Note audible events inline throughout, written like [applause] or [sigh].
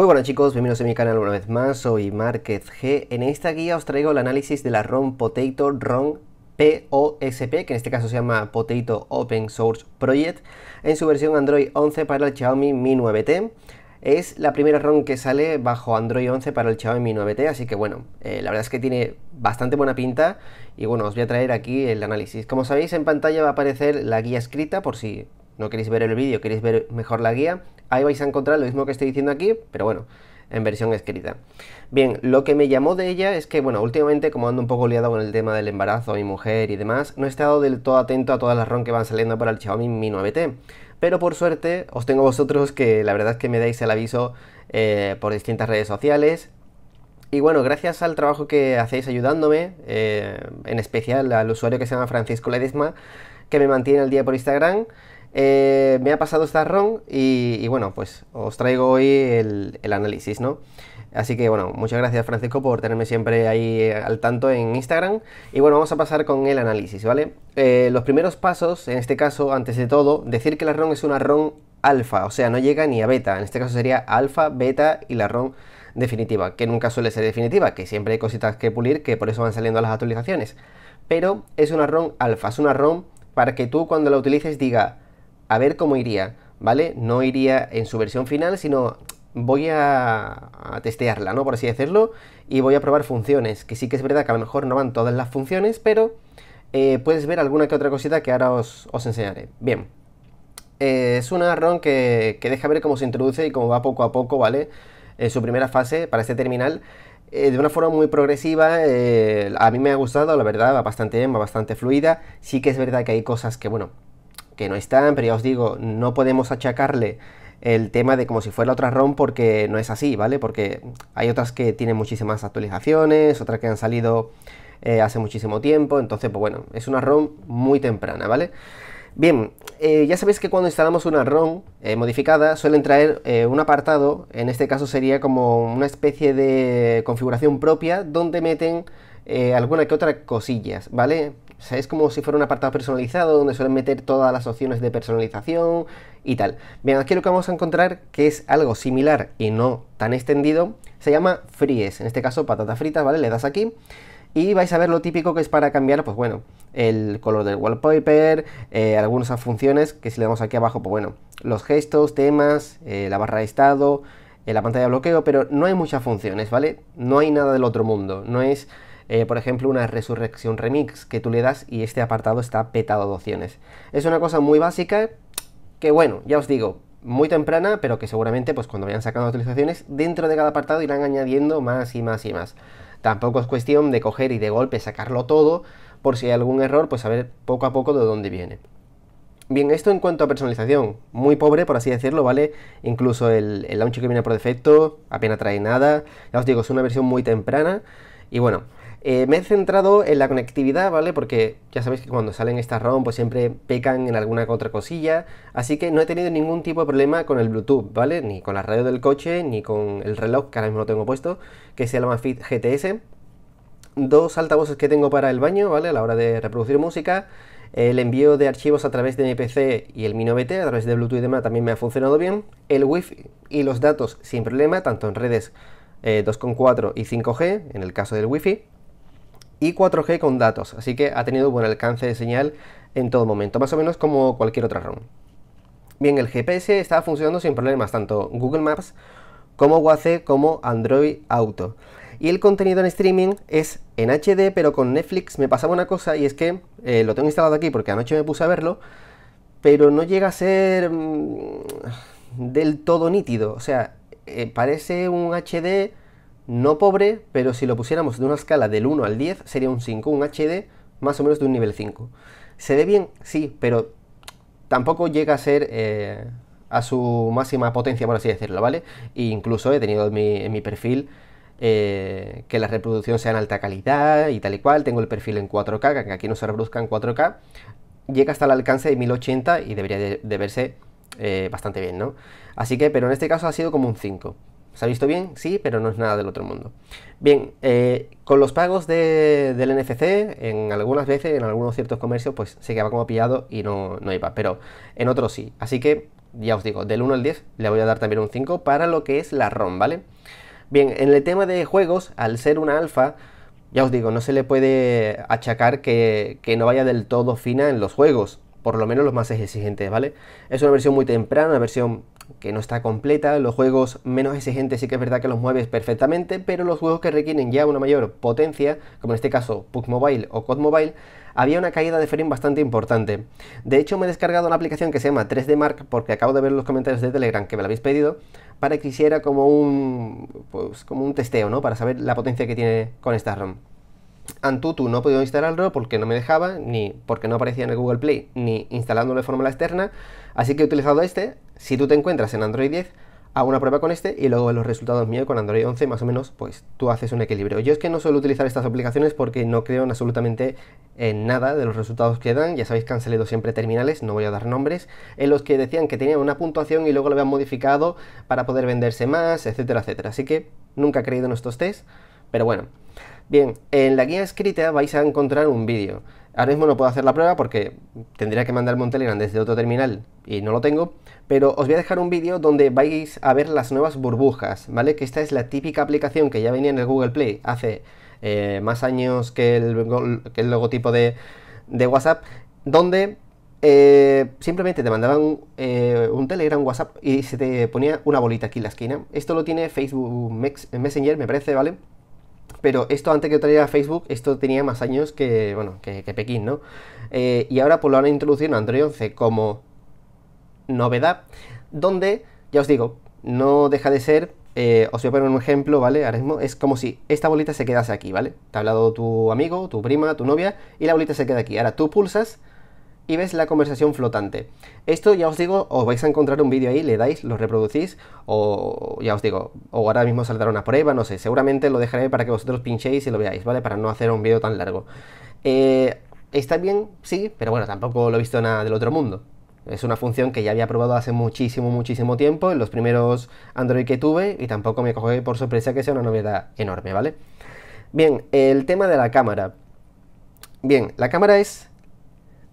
Muy buenas chicos, bienvenidos a mi canal una vez más, soy Márquez G. En esta guía os traigo el análisis de la ROM Potato ROM POSP, que en este caso se llama Potato Open Source Project, en su versión Android 11 para el Xiaomi Mi 9T. Es la primera ROM que sale bajo Android 11 para el Xiaomi Mi 9T, así que bueno, eh, la verdad es que tiene bastante buena pinta y bueno, os voy a traer aquí el análisis. Como sabéis en pantalla va a aparecer la guía escrita por si no queréis ver el vídeo, queréis ver mejor la guía, ahí vais a encontrar lo mismo que estoy diciendo aquí, pero bueno, en versión escrita. Bien, lo que me llamó de ella es que, bueno, últimamente, como ando un poco liado con el tema del embarazo, mi mujer y demás, no he estado del todo atento a todas las ROM que van saliendo para el Xiaomi Mi 9T. Pero por suerte, os tengo vosotros que la verdad es que me dais el aviso eh, por distintas redes sociales. Y bueno, gracias al trabajo que hacéis ayudándome, eh, en especial al usuario que se llama Francisco Ledesma, que me mantiene al día por Instagram. Eh, me ha pasado esta ROM y, bueno, pues os traigo hoy el, análisis, ¿no? Así que bueno, muchas gracias Francisco por tenerme siempre ahí eh, al tanto en Instagram. Y bueno, vamos a pasar con el análisis, ¿vale? Eh, los primeros pasos, en este caso, antes de todo, decir que la ROM es una ROM alfa, o sea, no llega ni a beta. En este caso sería alfa, beta y la ROM definitiva, que nunca suele ser definitiva, que siempre hay cositas que pulir, que por eso van saliendo las actualizaciones. Pero es una ROM alfa, es una ROM para que tú cuando la utilices diga, a ver cómo iría, ¿vale? No iría en su versión final, sino voy a, testearla, ¿no? Por así decirlo, y voy a probar funciones, que sí que es verdad que a lo mejor no van todas las funciones, pero eh, puedes ver alguna que otra cosita que ahora os, enseñaré. Bien, eh, es una ROM que, deja ver cómo se introduce y cómo va poco a poco, ¿vale? En su primera fase para este terminal, eh, de una forma muy progresiva, a mí me ha gustado, la verdad, va bastante bien, va bastante fluida, sí que es verdad que hay cosas que, bueno, que no están, pero ya os digo, no podemos achacarle el tema de como si fuera otra ROM porque no es así, ¿vale? Porque hay otras que tienen muchísimas actualizaciones, otras que han salido eh, hace muchísimo tiempo, entonces, pues bueno, es una ROM muy temprana, ¿vale? Bien, eh, ya sabéis que cuando instalamos una ROM eh, modificada suelen traer un apartado, en este caso sería como una especie de configuración propia donde meten alguna que otra cosillas, ¿vale? O es como si fuera un apartado personalizado donde suelen meter todas las opciones de personalización y tal. Bien, aquí lo que vamos a encontrar, que es algo similar y no tan extendido, se llama fries, en este caso patatas fritas, ¿vale? Le das aquí y vais a ver lo típico que es para cambiar, pues bueno, el color del wallpaper, eh, algunas funciones que si le damos aquí abajo, pues bueno, los gestos, temas, eh, la barra de estado, eh, la pantalla de bloqueo, pero no hay muchas funciones, ¿vale? No hay nada del otro mundo, no es eh, por ejemplo, una resurrección remix que tú le das y este apartado está petado de opciones. Es una cosa muy básica que, bueno, ya os digo, muy temprana, pero que seguramente pues cuando vayan sacando actualizaciones, dentro de cada apartado irán añadiendo más y más y más. Tampoco es cuestión de coger y de golpe sacarlo todo, por si hay algún error, pues saber poco a poco de dónde viene. Bien, esto en cuanto a personalización, muy pobre por así decirlo, ¿vale? Incluso el, el que viene por defecto apenas trae nada, ya os digo, es una versión muy temprana y bueno, eh, me he centrado en la conectividad, ¿vale? Porque ya sabéis que cuando salen estas ROM pues siempre pecan en alguna otra cosilla, así que no he tenido ningún tipo de problema con el Bluetooth, ¿vale? Ni con la radio del coche, ni con el reloj, que ahora mismo lo tengo puesto, que es el Amafit GTS. Dos altavoces que tengo para el baño, ¿vale? A la hora de reproducir música. El envío de archivos a través de mi PC y el Mi a través de Bluetooth y demás también me ha funcionado bien. El Wi-Fi y los datos sin problema, tanto en redes 2.4 eh, y 5G, en el caso del Wi-Fi y 4G con datos, así que ha tenido buen alcance de señal en todo momento, más o menos como cualquier otra ROM. Bien, el GPS estaba funcionando sin problemas, tanto Google Maps como Waze, como Android Auto. Y el contenido en streaming es en HD, pero con Netflix me pasaba una cosa y es que eh, lo tengo instalado aquí porque anoche me puse a verlo, pero no llega a ser mm, del todo nítido. O sea, eh, parece un HD no pobre, pero si lo pusiéramos de una escala del 1 al 10, sería un 5, un HD más o menos de un nivel 5. ¿Se ve bien? Sí, pero tampoco llega a ser eh, a su máxima potencia, por así decirlo, ¿vale? E incluso he tenido en mi, perfil eh, que la reproducción sea en alta calidad y tal y cual. Tengo el perfil en 4K, que aquí no se reproduzca en 4K. Llega hasta el alcance de 1080 y debería de, verse eh, bastante bien, ¿no? Así que, pero en este caso ha sido como un 5. ¿Se ha visto bien? Sí, pero no es nada del otro mundo. Bien, eh, con los pagos de, del NFC, en algunas veces, en algunos ciertos comercios, pues se queda como pillado y no, no iba, pero en otros sí. Así que, ya os digo, del 1 al 10 le voy a dar también un 5 para lo que es la ROM, ¿vale? Bien, en el tema de juegos, al ser una alfa, ya os digo, no se le puede achacar que, que no vaya del todo fina en los juegos por lo menos los más exigentes, ¿vale? Es una versión muy temprana, una versión que no está completa, los juegos menos exigentes sí que es verdad que los mueves perfectamente, pero los juegos que requieren ya una mayor potencia, como en este caso Pug Mobile o COD Mobile, había una caída de frame bastante importante. De hecho, me he descargado una aplicación que se llama 3D Mark, porque acabo de ver los comentarios de Telegram que me la habéis pedido, para que hiciera como un, pues, como un testeo, ¿no? Para saber la potencia que tiene con esta ROM. Antutu no he podido instalarlo porque no me dejaba, ni porque no aparecía en el Google Play, ni instalándolo de forma externa, Así que he utilizado este, si tú te encuentras en Android 10, hago una prueba con este y luego los resultados míos con Android 11 más o menos pues tú haces un equilibrio. Yo es que no suelo utilizar estas aplicaciones porque no creo en absolutamente en nada de los resultados que dan, ya sabéis que han salido siempre terminales, no voy a dar nombres, en los que decían que tenían una puntuación y luego lo habían modificado para poder venderse más, etcétera, etcétera. Así que nunca he creído en estos test, pero bueno. Bien, en la guía escrita vais a encontrar un vídeo. Ahora mismo no puedo hacer la prueba porque tendría que mandarme un Telegram desde otro terminal y no lo tengo, pero os voy a dejar un vídeo donde vais a ver las nuevas burbujas, ¿vale? Que esta es la típica aplicación que ya venía en el Google Play hace eh, más años que el, logotipo de, WhatsApp, donde eh, simplemente te mandaban eh, un Telegram, WhatsApp y se te ponía una bolita aquí en la esquina. Esto lo tiene Facebook Messenger, me parece, ¿vale? Pero esto antes que traía Facebook, esto tenía más años que, bueno, que, Pekín, ¿no? Eh, y ahora por pues, lo han introducido en Android 11 como novedad, donde, ya os digo, no deja de ser, eh, os voy a poner un ejemplo, ¿vale? Ahora mismo es como si esta bolita se quedase aquí, ¿vale? Te ha hablado tu amigo, tu prima, tu novia, y la bolita se queda aquí. Ahora tú pulsas y ves la conversación flotante. Esto ya os digo, os vais a encontrar un vídeo ahí, le dais, lo reproducís o ya os digo, o ahora mismo saldrá una prueba, no sé, seguramente lo dejaré para que vosotros pinchéis y lo veáis, ¿vale? Para no hacer un vídeo tan largo. Eh, está bien, sí, pero bueno, tampoco lo he visto nada del otro mundo. Es una función que ya había probado hace muchísimo, muchísimo tiempo, en los primeros Android que tuve, y tampoco me coge por sorpresa que sea una novedad enorme, ¿vale? Bien, el tema de la cámara. Bien, la cámara es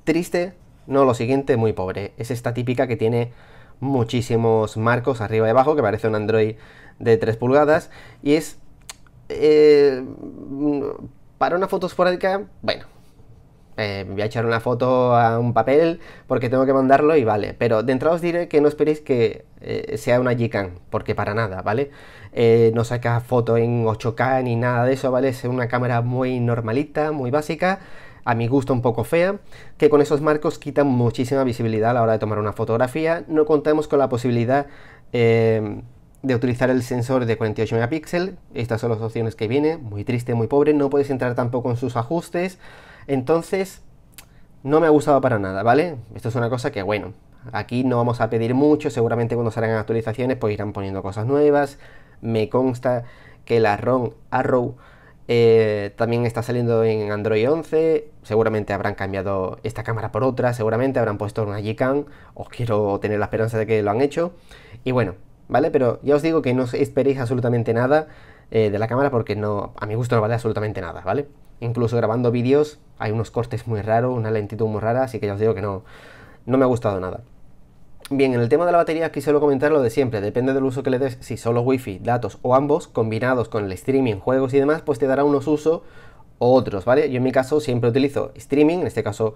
triste, no lo siguiente, muy pobre. Es esta típica que tiene muchísimos marcos arriba y abajo, que parece un Android de 3 pulgadas, y es... Eh, para una foto esporádica, bueno, eh, voy a echar una foto a un papel porque tengo que mandarlo y vale. Pero de entrada os diré que no esperéis que eh, sea una Gcam, porque para nada, ¿vale? no saca foto en 8K ni nada de eso, ¿vale? Es una cámara muy normalita, muy básica a mi gusto un poco fea, que con esos marcos quitan muchísima visibilidad a la hora de tomar una fotografía. No contamos con la posibilidad eh, de utilizar el sensor de 48 megapíxeles. Estas son las opciones que viene, muy triste, muy pobre. No puedes entrar tampoco en sus ajustes. Entonces, no me ha gustado para nada, ¿vale? Esto es una cosa que, bueno, aquí no vamos a pedir mucho. Seguramente cuando salgan actualizaciones, pues irán poniendo cosas nuevas. Me consta que la ROM Arrow eh, también está saliendo en Android 11. Seguramente habrán cambiado esta cámara por otra. Seguramente habrán puesto una G-Cam. Os quiero tener la esperanza de que lo han hecho. Y bueno, ¿vale? Pero ya os digo que no esperéis absolutamente nada eh, de la cámara porque no, a mi gusto no vale absolutamente nada, ¿vale? Incluso grabando vídeos hay unos cortes muy raros, una lentitud muy rara. Así que ya os digo que no, no me ha gustado nada. Bien, en el tema de la batería aquí suelo comentar lo de siempre, depende del uso que le des, si solo wifi, datos o ambos, combinados con el streaming, juegos y demás, pues te dará unos usos u otros, ¿vale? Yo en mi caso siempre utilizo streaming, en este caso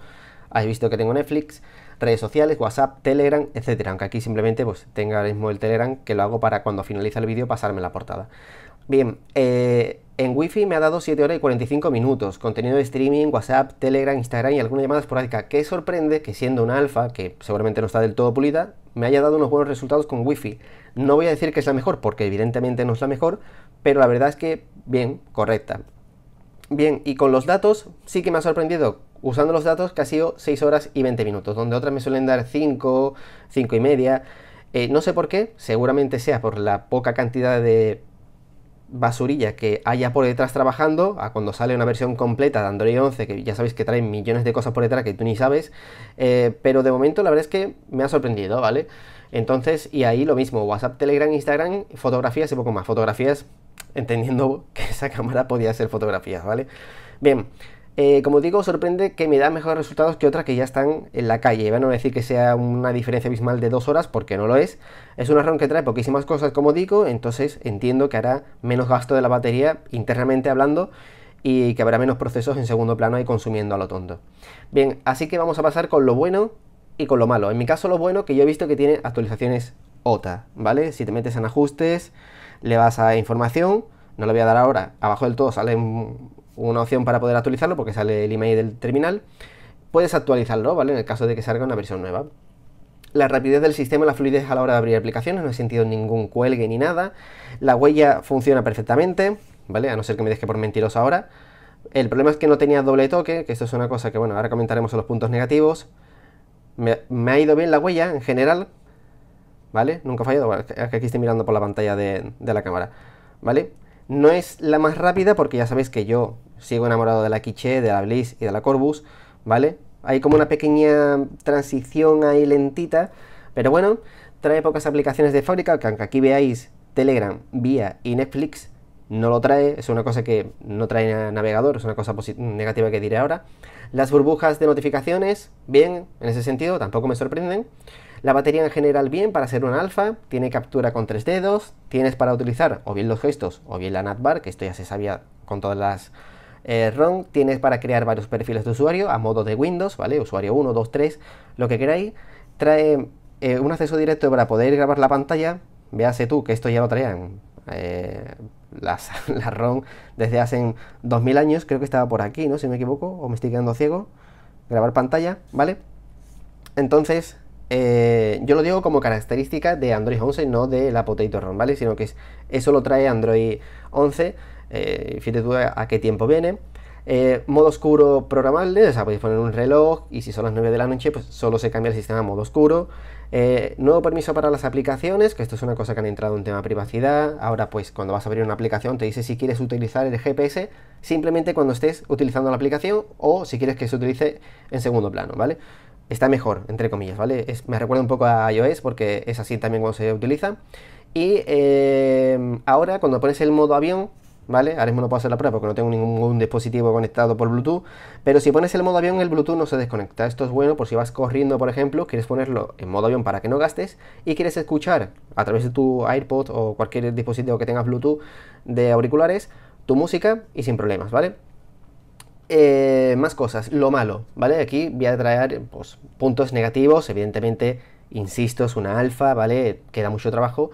habéis visto que tengo Netflix, redes sociales, WhatsApp, Telegram, etcétera, aunque aquí simplemente pues tenga mismo el Telegram que lo hago para cuando finaliza el vídeo pasarme la portada. Bien, eh, en Wi-Fi me ha dado 7 horas y 45 minutos, contenido de streaming, WhatsApp, Telegram, Instagram y algunas llamadas esporádica, que sorprende que siendo una alfa, que seguramente no está del todo pulida, me haya dado unos buenos resultados con Wi-Fi. No voy a decir que es la mejor, porque evidentemente no es la mejor, pero la verdad es que bien, correcta. Bien, y con los datos sí que me ha sorprendido, usando los datos que ha sido 6 horas y 20 minutos, donde otras me suelen dar 5, 5 y media. Eh, no sé por qué, seguramente sea por la poca cantidad de basurilla que haya por detrás trabajando, a cuando sale una versión completa de Android 11, que ya sabéis que trae millones de cosas por detrás que tú ni sabes, eh, pero de momento la verdad es que me ha sorprendido, ¿vale? Entonces, y ahí lo mismo, WhatsApp, Telegram, Instagram, fotografías y poco más, fotografías, entendiendo [laughs] que esa cámara podía ser fotografías, ¿vale? Bien, eh, como digo, sorprende que me da mejores resultados que otras que ya están en la calle. Van bueno, a decir que sea una diferencia abismal de dos horas, porque no lo es. Es una ROM que trae poquísimas cosas, como digo, entonces entiendo que hará menos gasto de la batería internamente hablando y que habrá menos procesos en segundo plano y consumiendo a lo tonto. Bien, así que vamos a pasar con lo bueno y con lo malo. En mi caso, lo bueno que yo he visto que tiene actualizaciones OTA, ¿vale? Si te metes en ajustes, le vas a información, no lo voy a dar ahora, abajo del todo sale un, una opción para poder actualizarlo porque sale el email del terminal. Puedes actualizarlo, ¿vale? En el caso de que salga una versión nueva. La rapidez del sistema, la fluidez a la hora de abrir aplicaciones, no he sentido ningún cuelgue ni nada. La huella funciona perfectamente, ¿vale? A no ser que me deje por mentiroso ahora. El problema es que no tenía doble toque, que esto es una cosa que, bueno, ahora comentaremos los puntos negativos. Me, ha ido bien la huella en general, ¿vale? Nunca ha fallado, es que aquí estoy mirando por la pantalla de, de la cámara, ¿vale? No es la más rápida porque ya sabéis que yo sigo enamorado de la Quiche, de la Bliss y de la Corbus, ¿vale? Hay como una pequeña transición ahí lentita, pero bueno, trae pocas aplicaciones de fábrica, que aunque aquí veáis Telegram, Vía y Netflix, no lo trae, es una cosa que no trae navegador, es una cosa negativa que diré ahora. Las burbujas de notificaciones, bien, en ese sentido, tampoco me sorprenden. La batería en general bien para ser un alfa, tiene captura con tres dedos, tienes para utilizar o bien los gestos o bien la natbar que esto ya se sabía con todas las eh, ROM, tienes para crear varios perfiles de usuario a modo de Windows, ¿vale? Usuario 1, 2, 3, lo que queráis. Trae eh, un acceso directo para poder grabar la pantalla. Véase tú que esto ya lo traían eh, las, [laughs] ROM desde hace 2000 años, creo que estaba por aquí, ¿no? Si me equivoco, o me estoy quedando ciego. Grabar pantalla, ¿vale? Entonces, eh, yo lo digo como característica de Android 11, no de la Potato ROM, ¿vale? Sino que eso lo trae Android 11, eh, fíjate tú a, qué tiempo viene. Eh, modo oscuro programable, o sea, podéis poner un reloj y si son las 9 de la noche, pues solo se cambia el sistema a modo oscuro. nuevo permiso para las aplicaciones, que esto es una cosa que han entrado en tema de privacidad. Ahora, pues cuando vas a abrir una aplicación, te dice si quieres utilizar el GPS simplemente cuando estés utilizando la aplicación o si quieres que se utilice en segundo plano, ¿vale? está mejor, entre comillas, ¿vale? me recuerda un poco a iOS porque es así también cuando se utiliza. Y eh, ahora cuando pones el modo avión, ¿vale? Ahora mismo no puedo hacer la prueba porque no tengo ningún dispositivo conectado por Bluetooth, pero si pones el modo avión, el Bluetooth no se desconecta. Esto es bueno por si vas corriendo, por ejemplo, quieres ponerlo en modo avión para que no gastes y quieres escuchar a través de tu iPod o cualquier dispositivo que tengas Bluetooth de auriculares tu música y sin problemas, ¿vale? Eh, más cosas, lo malo, ¿vale? Aquí voy a traer pues, puntos negativos, evidentemente, insisto, es una alfa, ¿vale? Queda mucho trabajo,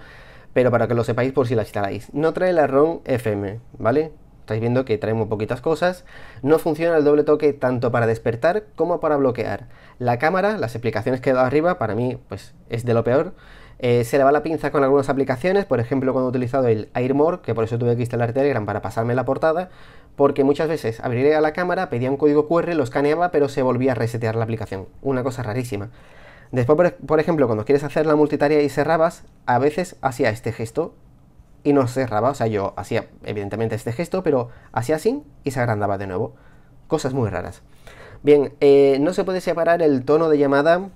pero para que lo sepáis por si la instaláis. No trae la ROM FM, ¿vale? Estáis viendo que trae muy poquitas cosas. No funciona el doble toque tanto para despertar como para bloquear. La cámara, las explicaciones que he dado arriba, para mí, pues es de lo peor. Eh, se le va la pinza con algunas aplicaciones, por ejemplo cuando he utilizado el AirMore, que por eso tuve que instalar Telegram para pasarme la portada, porque muchas veces abría la cámara, pedía un código QR, lo escaneaba, pero se volvía a resetear la aplicación. Una cosa rarísima. Después, por ejemplo, cuando quieres hacer la multitarea y cerrabas, a veces hacía este gesto y no cerraba. O sea, yo hacía evidentemente este gesto, pero hacía así y se agrandaba de nuevo. Cosas muy raras. Bien, eh, no se puede separar el tono de llamada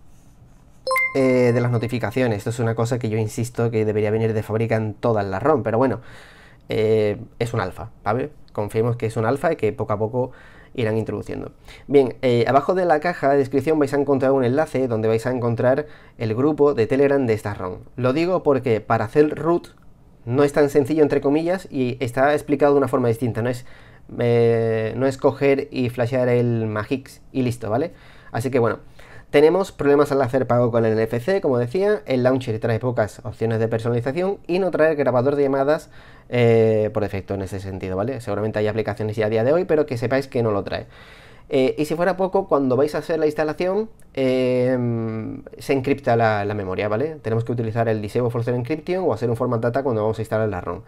eh, de las notificaciones. Esto es una cosa que yo insisto que debería venir de fábrica en todas las ROM, pero bueno, eh, es un alfa, ¿vale? Confiemos que es un alfa y que poco a poco irán introduciendo. Bien, eh, abajo de la caja de descripción vais a encontrar un enlace donde vais a encontrar el grupo de Telegram de esta ROM. Lo digo porque para hacer root no es tan sencillo, entre comillas, y está explicado de una forma distinta, no es, no es coger y flashear el Magix y listo, ¿vale? Así que bueno, tenemos problemas al hacer pago con el NFC, como decía, el launcher trae pocas opciones de personalización y no trae grabador de llamadas eh, por defecto en ese sentido, ¿vale? Seguramente hay aplicaciones ya a día de hoy, pero que sepáis que no lo trae. Eh, y si fuera poco, cuando vais a hacer la instalación, eh, se encripta la, memoria, ¿vale? Tenemos que utilizar el Disable Forcer Encryption o hacer un format data cuando vamos a instalar la ROM.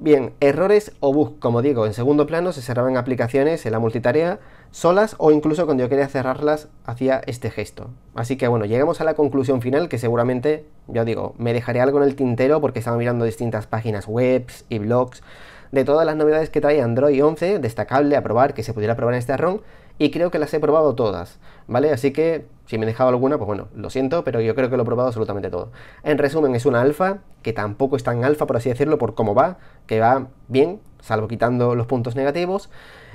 Bien, errores o bugs, como digo, en segundo plano se cerraban aplicaciones en la multitarea solas o incluso cuando yo quería cerrarlas hacía este gesto. Así que bueno, llegamos a la conclusión final que seguramente, yo digo, me dejaré algo en el tintero porque estaba mirando distintas páginas webs y blogs de todas las novedades que trae Android 11, destacable a probar, que se pudiera probar en este ROM, y creo que las he probado todas, ¿vale? Así que si me he dejado alguna, pues bueno, lo siento, pero yo creo que lo he probado absolutamente todo. En resumen, es una alfa que tampoco es tan alfa, por así decirlo, por cómo va, que va bien, salvo quitando los puntos negativos.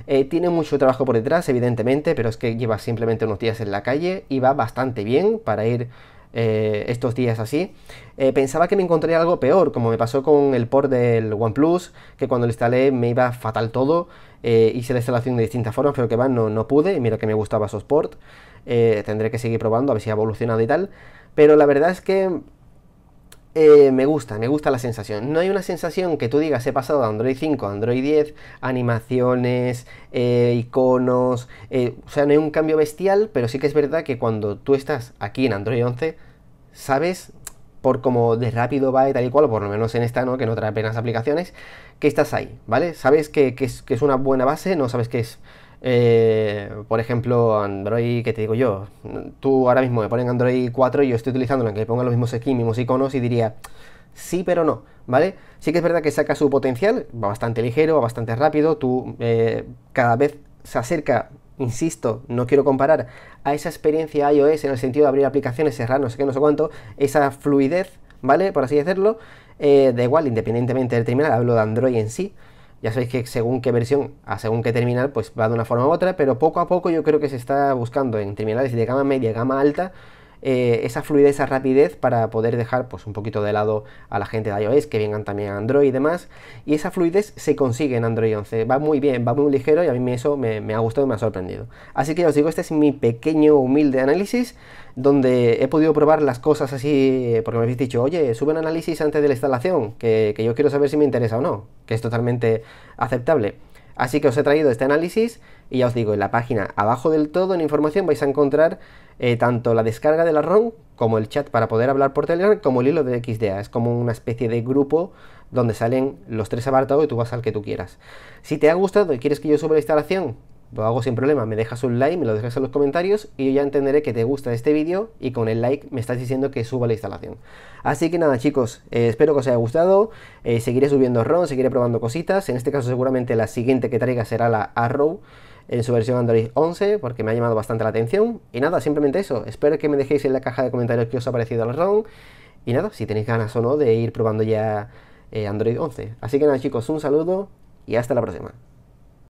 Eh, tiene mucho trabajo por detrás, evidentemente, pero es que lleva simplemente unos días en la calle y va bastante bien para ir eh, estos días así. Eh, pensaba que me encontraría algo peor, como me pasó con el port del OnePlus, que cuando lo instalé me iba fatal todo, eh, hice la instalación de distintas formas, pero que va, no, no pude, y mira que me gustaba esos ports, tendré que seguir probando a ver si ha evolucionado y tal, pero la verdad es que eh, me gusta, me gusta la sensación. No hay una sensación que tú digas, he pasado de Android 5 a Android 10, animaciones, eh, iconos, eh, o sea, no hay un cambio bestial, pero sí que es verdad que cuando tú estás aquí en Android 11, sabes por cómo de rápido va y tal y cual, por lo menos en esta, ¿no? Que no trae apenas aplicaciones, que estás ahí, ¿vale? Sabes es, que es una buena base, no sabes que es eh, por ejemplo, Android, que te digo yo? Tú ahora mismo me ponen Android 4 y yo estoy utilizando en que pongan los mismos skins, mismos iconos y diría, sí, pero no, ¿vale? Sí que es verdad que saca su potencial, va bastante ligero, va bastante rápido, tú eh, cada vez se acerca, insisto, no quiero comparar a esa experiencia iOS en el sentido de abrir aplicaciones, cerrar, no sé qué, no sé cuánto, esa fluidez, ¿vale? Por así decirlo, eh, da igual, independientemente del terminal, hablo de Android en sí, ya sabéis que según qué versión a según qué terminal, pues va de una forma u otra, pero poco a poco yo creo que se está buscando en terminales de gama media, gama alta, eh, esa fluidez, esa rapidez para poder dejar pues, un poquito de lado a la gente de iOS, que vengan también a Android y demás. Y esa fluidez se consigue en Android 11. Va muy bien, va muy ligero y a mí eso me, ha gustado y me ha sorprendido. Así que ya os digo, este es mi pequeño, humilde análisis donde he podido probar las cosas así, eh, porque me habéis dicho, oye, sube un análisis antes de la instalación, que, que, yo quiero saber si me interesa o no, que es totalmente aceptable. Así que os he traído este análisis y ya os digo, en la página abajo del todo, en información, vais a encontrar eh, tanto la descarga de la ROM como el chat para poder hablar por Telegram, como el hilo de XDA. Es como una especie de grupo donde salen los tres apartados y tú vas al que tú quieras. Si te ha gustado y quieres que yo suba la instalación, lo hago sin problema, me dejas un like, me lo dejas en los comentarios y yo ya entenderé que te gusta este vídeo y con el like me estás diciendo que suba la instalación. Así que nada chicos, eh, espero que os haya gustado, eh, seguiré subiendo ROM, seguiré probando cositas, en este caso seguramente la siguiente que traiga será la Arrow en su versión Android 11 porque me ha llamado bastante la atención. Y nada, simplemente eso. Espero que me dejéis en la caja de comentarios que os ha parecido el ROM. Y nada, si tenéis ganas o no de ir probando ya eh, Android 11. Así que nada chicos, un saludo y hasta la próxima.